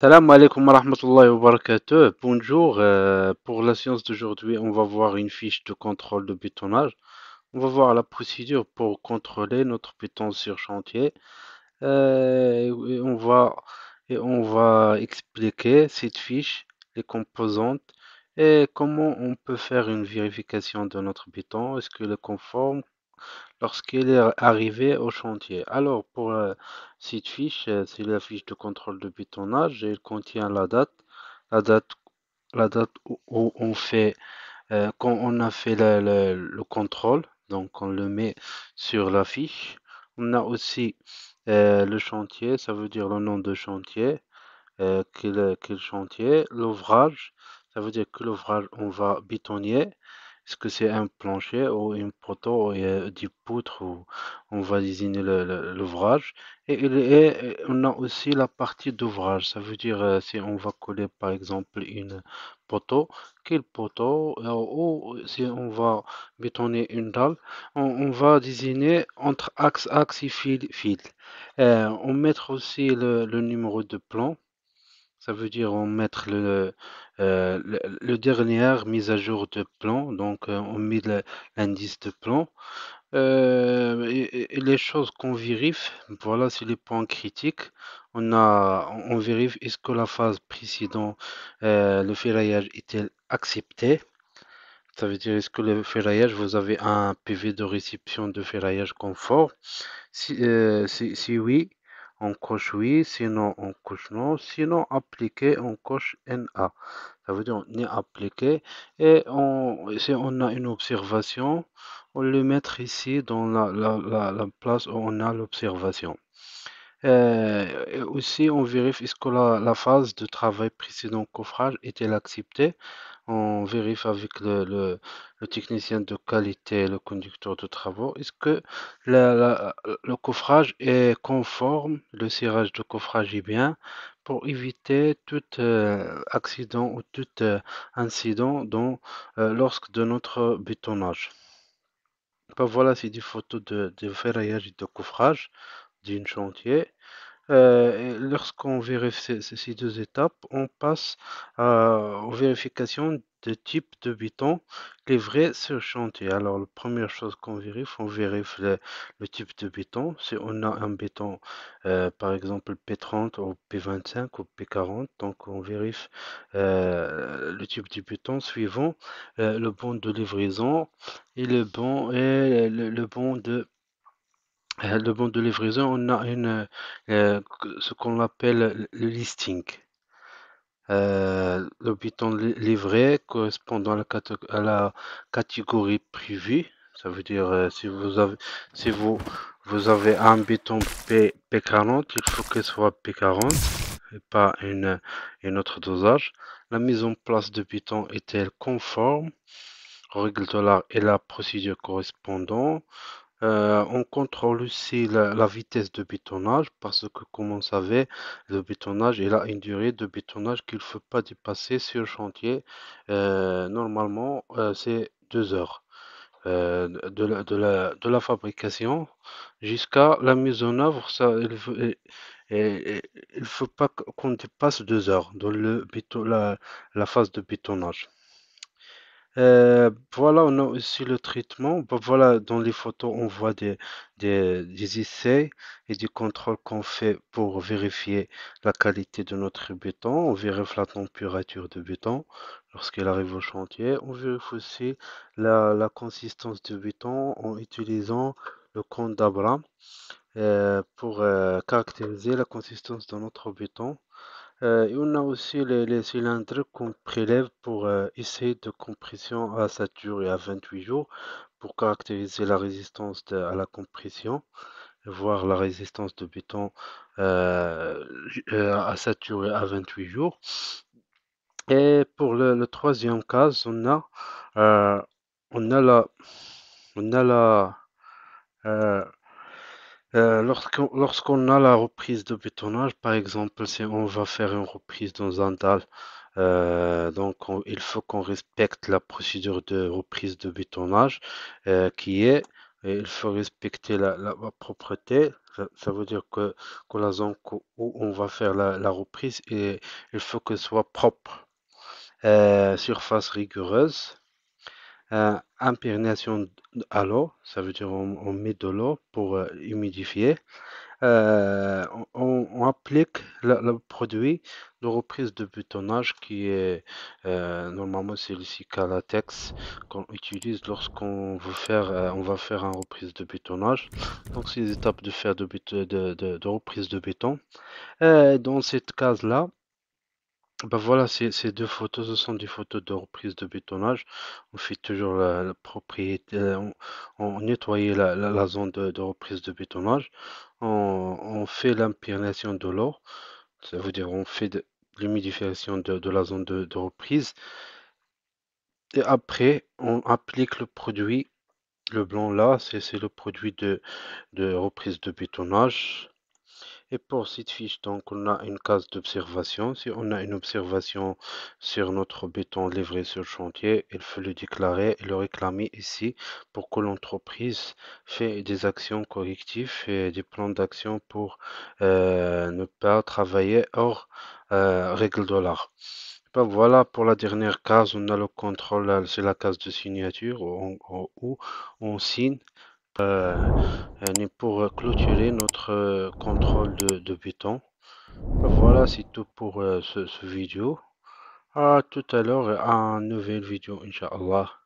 Salam alaikum wa Bonjour. Euh, pour la séance d'aujourd'hui, on va voir une fiche de contrôle de bétonnage. On va voir la procédure pour contrôler notre béton sur chantier. Euh, on va, on va expliquer cette fiche, les composantes et comment on peut faire une vérification de notre béton. Est-ce qu'il est conforme lorsqu'il est arrivé au chantier. Alors, pour euh, cette fiche, euh, c'est la fiche de contrôle de bétonnage. Elle contient la date, la date, la date où, on fait, euh, quand on a fait le contrôle. Donc, on le met sur la fiche. On a aussi le chantier, ça veut dire le nom de chantier, quel, chantier, l'ouvrage, ça veut dire que l'ouvrage on va bitonner est-ce que c'est un plancher ou une poteau ou des poutres où on va désigner l'ouvrage? Et, on a aussi la partie d'ouvrage. Ça veut dire euh, si on va coller par exemple une poteau, quel poteau, euh, ou si on va bétonner une dalle, on, va désigner entre axe, axe et fil, fil. Euh, on mettre aussi le, le numéro de plan. Ça veut dire on met le, dernier euh, le, dernière mise à jour de plan, donc euh, on met l'indice de plan. Euh, et, les choses qu'on vérifie, voilà, c'est les points critiques. On a, on vérifie est-ce que la phase précédente, le ferraillage est accepté? Ça veut dire est-ce que le ferraillage, vous avez un PV de réception de ferraillage confort? Si, si, si oui, on coche oui, sinon on coche non, sinon appliqué, on coche NA. Ça veut dire on est appliqué et on, si on a une observation, on le met ici dans la, la place où on a l'observation. Euh, aussi, on vérifie est que la phase de travail précédent coffrage est-elle acceptée? On vérifie avec le technicien de qualité, le conducteur de travaux. Est-ce que le coffrage est conforme? Le serrage de coffrage est bien? Pour éviter tout, euh, accident ou tout, euh, incident lorsque de notre bétonnage. Ben, voilà, c'est des photos de de ferraillage et de coffrage d'une chantier. Euh, lorsqu'on vérifie ces, deux étapes, on passe à, euh, aux vérifications de type de béton livré sur chantier. Alors, la première chose qu'on vérifie, on vérifie le, type de béton. Si on a un béton, euh, par exemple P30 ou P25 ou P40, donc on vérifie le type de béton suivant le bon de livraison et le bon, et le bon de euh, le bon de livraison, on a une, euh, ce qu'on appelle le listing. Euh, le béton livré correspondant à la, catégorie prévue. Ça veut dire si vous avez si vous vous avez un béton P, 40 il faut qu'il soit P40 et pas une, autre dosage. La mise en place de Python est-elle conforme aux règles de l'art et la procédure correspondant? Euh, on contrôle aussi la, vitesse de bétonnage parce que, comme on savait, le bétonnage, il a une durée de bétonnage qu'il ne faut pas dépasser sur le chantier. Euh, normalement, euh, c'est deux heures de la, fabrication jusqu'à la mise en œuvre. Ça, il ne faut pas qu'on dépasse deux heures dans le, la phase de bétonnage. Euh, voilà, on a aussi le traitement. Bah, voilà, dans les photos, on voit des essais et du contrôle qu'on fait pour vérifier la qualité de notre béton. On vérifie la température du béton lorsqu'il arrive au chantier. On vérifie aussi la consistance du béton en utilisant le compte d'Abra euh, pour, euh, caractériser la consistance de notre béton. Euh, on a aussi les, cylindres qu'on prélève pour euh, essayer de compression à saturé à 28 jours pour caractériser la résistance à la compression, voir la résistance de béton euh, à saturé à 28 jours. Et pour le, troisième cas, on a, on a la, on a la, euh, lorsqu'on, a la reprise de bétonnage, par exemple, si on va faire une reprise dans un dalle, euh, donc il faut qu'on respecte la procédure de reprise de bétonnage euh, qui est, il faut respecter la, propreté. Ça, veut dire que, la zone où on va faire la, reprise, il faut ce soit propre, surface rigoureuse. Impernation à l'eau, ça veut dire on, met de l'eau pour euh, humidifier. Euh, on, applique le, produit de reprise de bétonnage qui est euh, normalement c'est le texte qu'on utilise lorsqu'on veut faire euh, on va faire une reprise de bétonnage, donc c'est étapes de faire de, reprise de béton dans cette case là bah, voilà, ces deux photos, ce sont des photos de reprise de bétonnage. On fait toujours la propriété, euh, on on la zone de reprise de bétonnage. On fait l'imprégnation de l'eau, ça veut dire on fait l'humidification de la zone de reprise et après on applique le produit. Le blanc là, c'est le produit de de reprise de bétonnage. Et pour cette fiche, donc, on a une case d'observation. Si on a une observation sur notre béton livré sur le chantier, il faut le déclarer et le réclamer ici pour que l'entreprise fait des actions correctives et des plans d'action pour euh, ne pas travailler hors euh, règle dollar. voilà, pour la dernière case, on a le contrôle, euh, c'est la case de signature où on signe euh, euh pour euh, clôturer notre euh, contrôle de, béton Voilà, c'est tout pour ce, vidéo. À tout à l'heure, à une nouvelle vidéo, Inch'Allah.